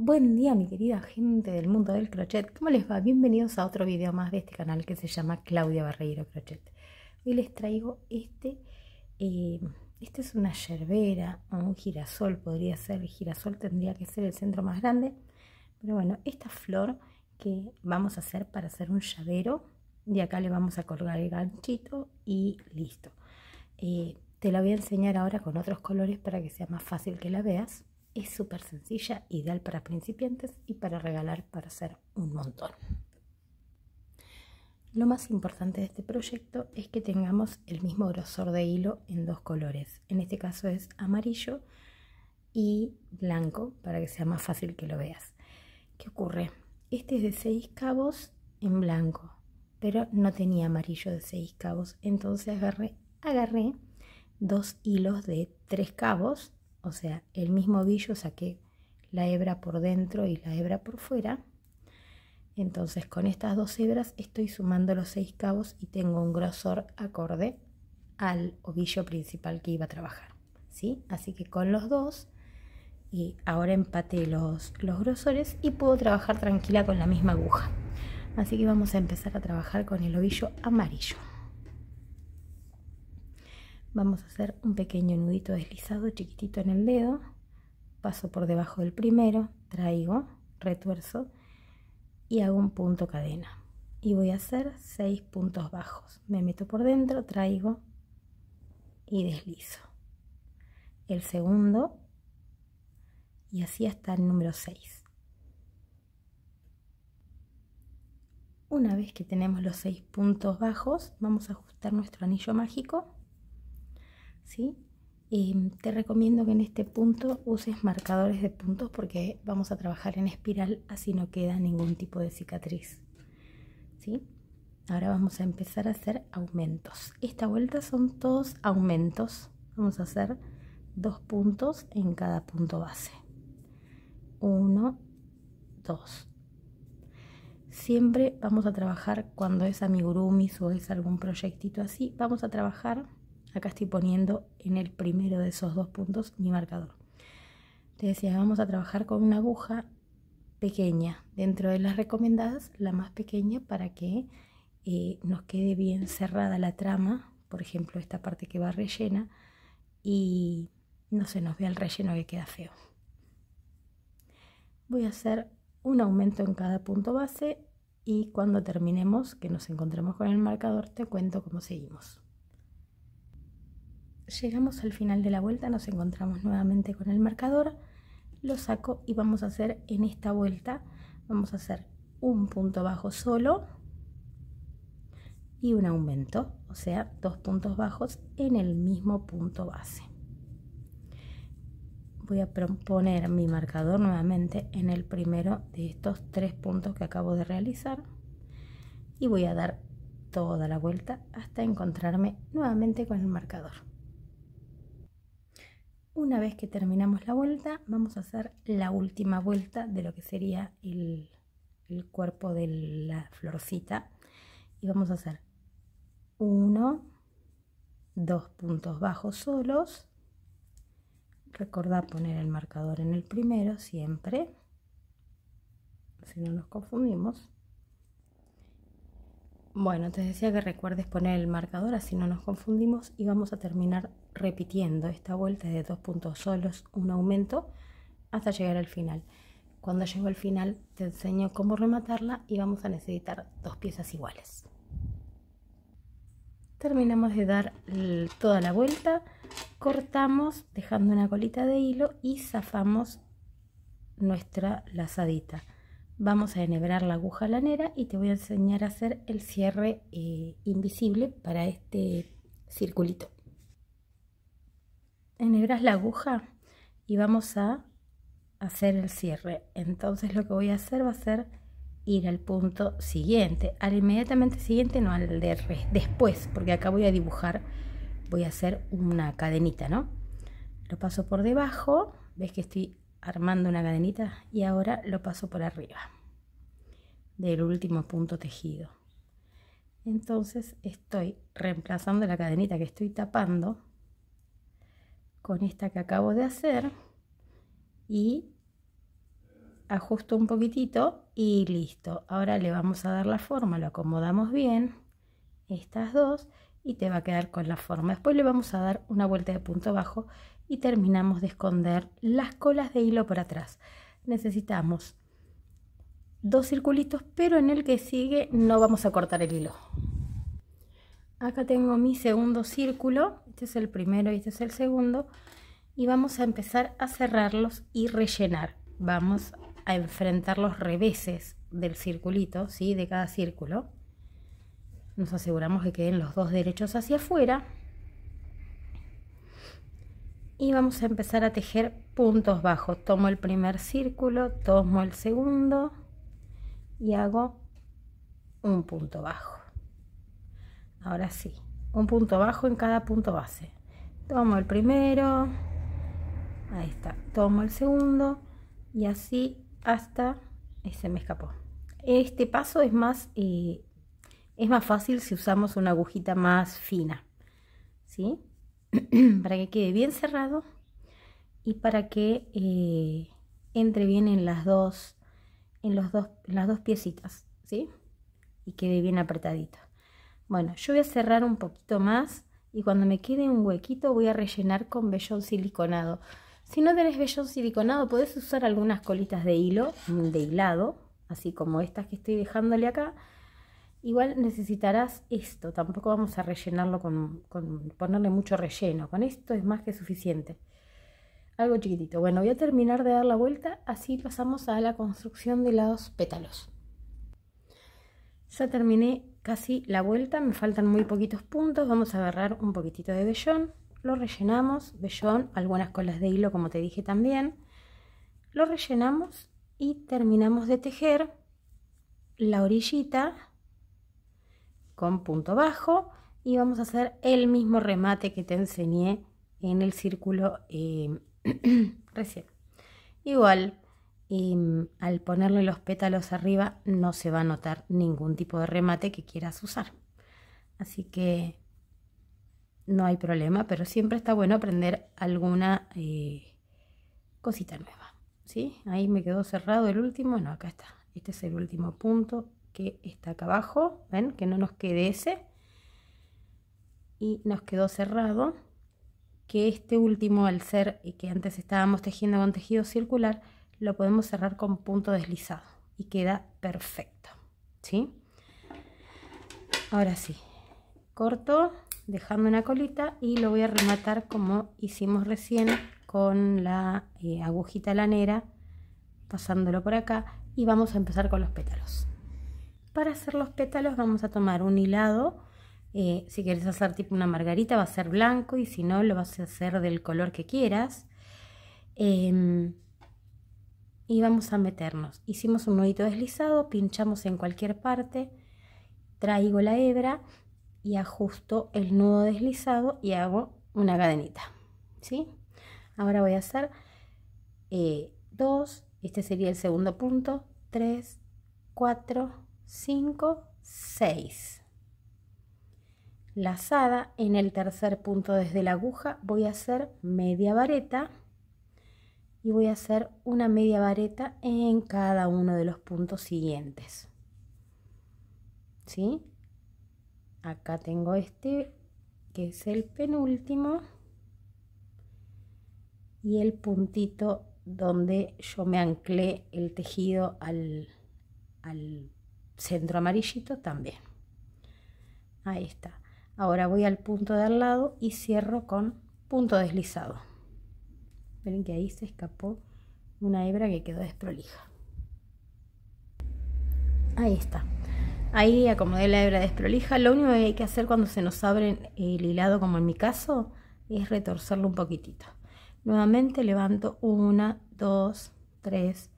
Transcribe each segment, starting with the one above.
Buen día mi querida gente del mundo del crochet, ¿cómo les va? Bienvenidos a otro video más de este canal que se llama Claudia Barreiro Crochet. Hoy les traigo este, eh, este es una yerbera o un girasol, podría ser, el girasol tendría que ser el centro más grande, pero bueno, esta flor que vamos a hacer para hacer un llavero, de acá le vamos a colgar el ganchito y listo. Eh, te la voy a enseñar ahora con otros colores para que sea más fácil que la veas. Es súper sencilla, ideal para principiantes y para regalar para hacer un montón. Lo más importante de este proyecto es que tengamos el mismo grosor de hilo en dos colores. En este caso es amarillo y blanco para que sea más fácil que lo veas. ¿Qué ocurre? Este es de 6 cabos en blanco, pero no tenía amarillo de 6 cabos. Entonces agarré, agarré dos hilos de 3 cabos o sea, el mismo ovillo saqué la hebra por dentro y la hebra por fuera. Entonces con estas dos hebras estoy sumando los seis cabos y tengo un grosor acorde al ovillo principal que iba a trabajar. ¿sí? Así que con los dos y ahora empaté los, los grosores y puedo trabajar tranquila con la misma aguja. Así que vamos a empezar a trabajar con el ovillo amarillo vamos a hacer un pequeño nudito deslizado chiquitito en el dedo paso por debajo del primero traigo retuerzo y hago un punto cadena y voy a hacer seis puntos bajos me meto por dentro traigo y deslizo el segundo y así hasta el número 6 una vez que tenemos los seis puntos bajos vamos a ajustar nuestro anillo mágico y em, te recomiendo que en este punto uses marcadores de puntos porque vamos a trabajar en espiral, así no queda ningún tipo de cicatriz. Ahora vamos a empezar a hacer aumentos. Esta vuelta son todos aumentos. Vamos a hacer dos puntos en cada punto base. Uno, dos. Siempre vamos a trabajar cuando es amigurumis o es algún proyectito así, vamos a trabajar Acá estoy poniendo en el primero de esos dos puntos mi marcador. Te decía, vamos a trabajar con una aguja pequeña. Dentro de las recomendadas, la más pequeña para que eh, nos quede bien cerrada la trama. Por ejemplo, esta parte que va rellena y no se nos vea el relleno que queda feo. Voy a hacer un aumento en cada punto base y cuando terminemos, que nos encontremos con el marcador, te cuento cómo seguimos. Llegamos al final de la vuelta, nos encontramos nuevamente con el marcador, lo saco y vamos a hacer en esta vuelta, vamos a hacer un punto bajo solo y un aumento, o sea, dos puntos bajos en el mismo punto base. Voy a poner mi marcador nuevamente en el primero de estos tres puntos que acabo de realizar y voy a dar toda la vuelta hasta encontrarme nuevamente con el marcador. Una vez que terminamos la vuelta, vamos a hacer la última vuelta de lo que sería el, cuerpo de la florcita. Y vamos a hacer uno, dos puntos bajos solos. recordar poner el marcador en el primero siempre, si no nos confundimos. Bueno, te decía que recuerdes poner el marcador así no nos confundimos y vamos a terminar repitiendo esta vuelta de dos puntos solos, un aumento, hasta llegar al final. Cuando llego al final te enseño cómo rematarla y vamos a necesitar dos piezas iguales. Terminamos de dar toda la vuelta, cortamos dejando una colita de hilo y zafamos nuestra lazadita vamos a enhebrar la aguja lanera y te voy a enseñar a hacer el cierre eh, invisible para este circulito enhebras la aguja y vamos a hacer el cierre entonces lo que voy a hacer va a ser ir al punto siguiente al inmediatamente siguiente no al de después porque acá voy a dibujar voy a hacer una cadenita no lo paso por debajo ves que estoy armando una cadenita y ahora lo paso por arriba del último punto tejido entonces estoy reemplazando la cadenita que estoy tapando con esta que acabo de hacer y ajusto un poquitito y listo ahora le vamos a dar la forma lo acomodamos bien estas dos y te va a quedar con la forma. Después le vamos a dar una vuelta de punto bajo y terminamos de esconder las colas de hilo por atrás. Necesitamos dos circulitos, pero en el que sigue no vamos a cortar el hilo. Acá tengo mi segundo círculo, este es el primero y este es el segundo, y vamos a empezar a cerrarlos y rellenar. Vamos a enfrentar los reveses del circulito, ¿sí? de cada círculo. Nos aseguramos que queden los dos derechos hacia afuera. Y vamos a empezar a tejer puntos bajos. Tomo el primer círculo, tomo el segundo y hago un punto bajo. Ahora sí, un punto bajo en cada punto base. Tomo el primero, ahí está, tomo el segundo y así hasta, ese se me escapó. Este paso es más eh, es más fácil si usamos una agujita más fina, ¿sí? para que quede bien cerrado y para que eh, entre bien en las dos, en los dos, las dos piecitas, ¿sí? Y quede bien apretadito. Bueno, yo voy a cerrar un poquito más y cuando me quede un huequito voy a rellenar con vellón siliconado. Si no tenés vellón siliconado, podés usar algunas colitas de hilo, de hilado, así como estas que estoy dejándole acá, Igual necesitarás esto, tampoco vamos a rellenarlo con, ponerle mucho relleno, con esto es más que suficiente. Algo chiquitito. Bueno, voy a terminar de dar la vuelta, así pasamos a la construcción de los pétalos. Ya terminé casi la vuelta, me faltan muy poquitos puntos, vamos a agarrar un poquitito de vellón, lo rellenamos, vellón, algunas colas de hilo como te dije también, lo rellenamos y terminamos de tejer la orillita con punto bajo y vamos a hacer el mismo remate que te enseñé en el círculo eh, recién. Igual, y em, al ponerle los pétalos arriba no se va a notar ningún tipo de remate que quieras usar. Así que no hay problema, pero siempre está bueno aprender alguna eh, cosita nueva. ¿sí? Ahí me quedó cerrado el último, bueno acá está. Este es el último punto que está acá abajo, ven que no nos quede ese y nos quedó cerrado que este último al ser y que antes estábamos tejiendo con tejido circular lo podemos cerrar con punto deslizado y queda perfecto ¿sí? ahora sí corto dejando una colita y lo voy a rematar como hicimos recién con la eh, agujita lanera pasándolo por acá y vamos a empezar con los pétalos para hacer los pétalos vamos a tomar un hilado. Eh, si quieres hacer tipo una margarita va a ser blanco y si no lo vas a hacer del color que quieras. Em, y vamos a meternos. Hicimos un nudo deslizado, pinchamos en cualquier parte, traigo la hebra y ajusto el nudo deslizado y hago una cadenita. ¿sí? Ahora voy a hacer 2, eh, este sería el segundo punto, Tres, cuatro. 5, 6. Lazada en el tercer punto desde la aguja voy a hacer media vareta y voy a hacer una media vareta en cada uno de los puntos siguientes. ¿Sí? Acá tengo este que es el penúltimo y el puntito donde yo me anclé el tejido al, al centro amarillito también. Ahí está. Ahora voy al punto de al lado y cierro con punto deslizado. Ven que ahí se escapó una hebra que quedó desprolija. Ahí está. Ahí acomodé la hebra desprolija. Lo único que hay que hacer cuando se nos abre el hilado, como en mi caso, es retorcerlo un poquitito. Nuevamente levanto una, dos, tres,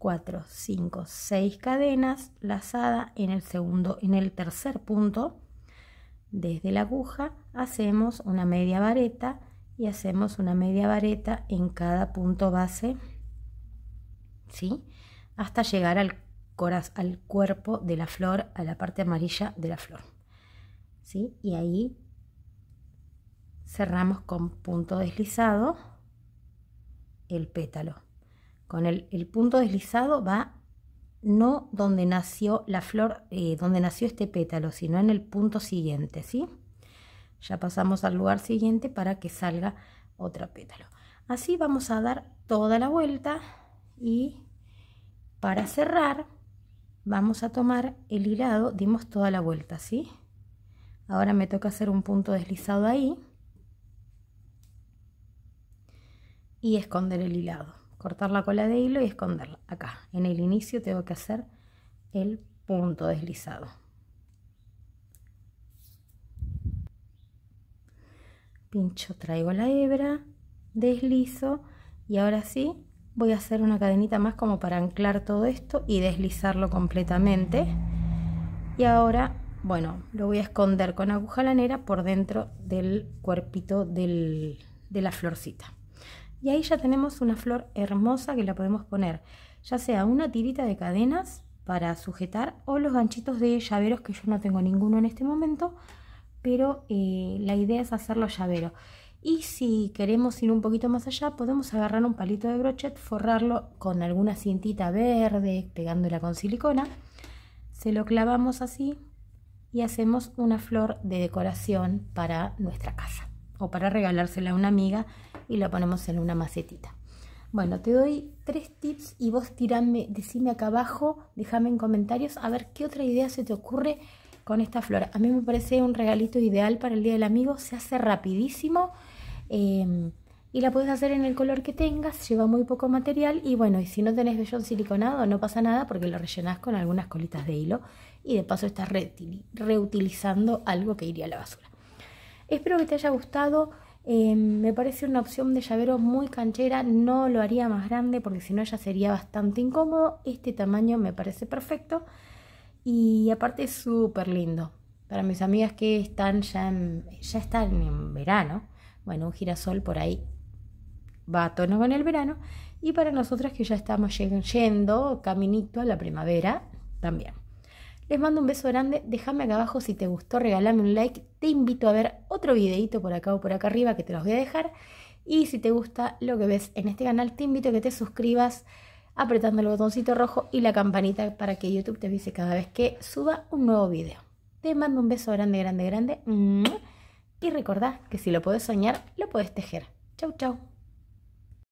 4, 5, 6 cadenas lazada en el segundo, en el tercer punto. Desde la aguja hacemos una media vareta y hacemos una media vareta en cada punto base, ¿sí? Hasta llegar al, al cuerpo de la flor, a la parte amarilla de la flor, ¿sí? Y ahí cerramos con punto deslizado el pétalo. Con el, punto deslizado va no donde nació la flor, eh, donde nació este pétalo, sino en el punto siguiente, ¿sí? Ya pasamos al lugar siguiente para que salga otro pétalo. Así vamos a dar toda la vuelta y para cerrar vamos a tomar el hilado, dimos toda la vuelta, ¿sí? Ahora me toca hacer un punto deslizado ahí y esconder el hilado cortar la cola de hilo y esconderla acá en el inicio tengo que hacer el punto deslizado pincho traigo la hebra deslizo y ahora sí voy a hacer una cadenita más como para anclar todo esto y deslizarlo completamente y ahora bueno lo voy a esconder con aguja lanera por dentro del cuerpito de la florcita y ahí ya tenemos una flor hermosa que la podemos poner, ya sea una tirita de cadenas para sujetar o los ganchitos de llaveros que yo no tengo ninguno en este momento, pero eh, la idea es hacerlo llavero. Y si queremos ir un poquito más allá, podemos agarrar un palito de brochet, forrarlo con alguna cintita verde, pegándola con silicona. Se lo clavamos así y hacemos una flor de decoración para nuestra casa o para regalársela a una amiga y la ponemos en una macetita. Bueno, te doy tres tips y vos tirame, decime acá abajo, déjame en comentarios a ver qué otra idea se te ocurre con esta flor. A mí me parece un regalito ideal para el Día del Amigo, se hace rapidísimo em, y la puedes hacer en el color que tengas, lleva muy poco material y bueno, y si no tenés vellón siliconado no pasa nada porque lo rellenás con algunas colitas de hilo y de paso estás reutilizando algo que iría a la basura. Espero que te haya gustado. Eh, me parece una opción de llavero muy canchera, no lo haría más grande porque si no ya sería bastante incómodo. Este tamaño me parece perfecto y aparte es súper lindo. Para mis amigas que están ya, ya están en verano, bueno, un girasol por ahí va a tono con el verano. Y para nosotras que ya estamos yendo, caminito a la primavera, también. Les mando un beso grande, déjame acá abajo si te gustó, regálame un like, te invito a ver otro videito por acá o por acá arriba que te los voy a dejar. Y si te gusta lo que ves en este canal, te invito a que te suscribas apretando el botoncito rojo y la campanita para que YouTube te avise cada vez que suba un nuevo video. Te mando un beso grande, grande, grande. Y recordá que si lo podés soñar, lo podés tejer. Chau, chau.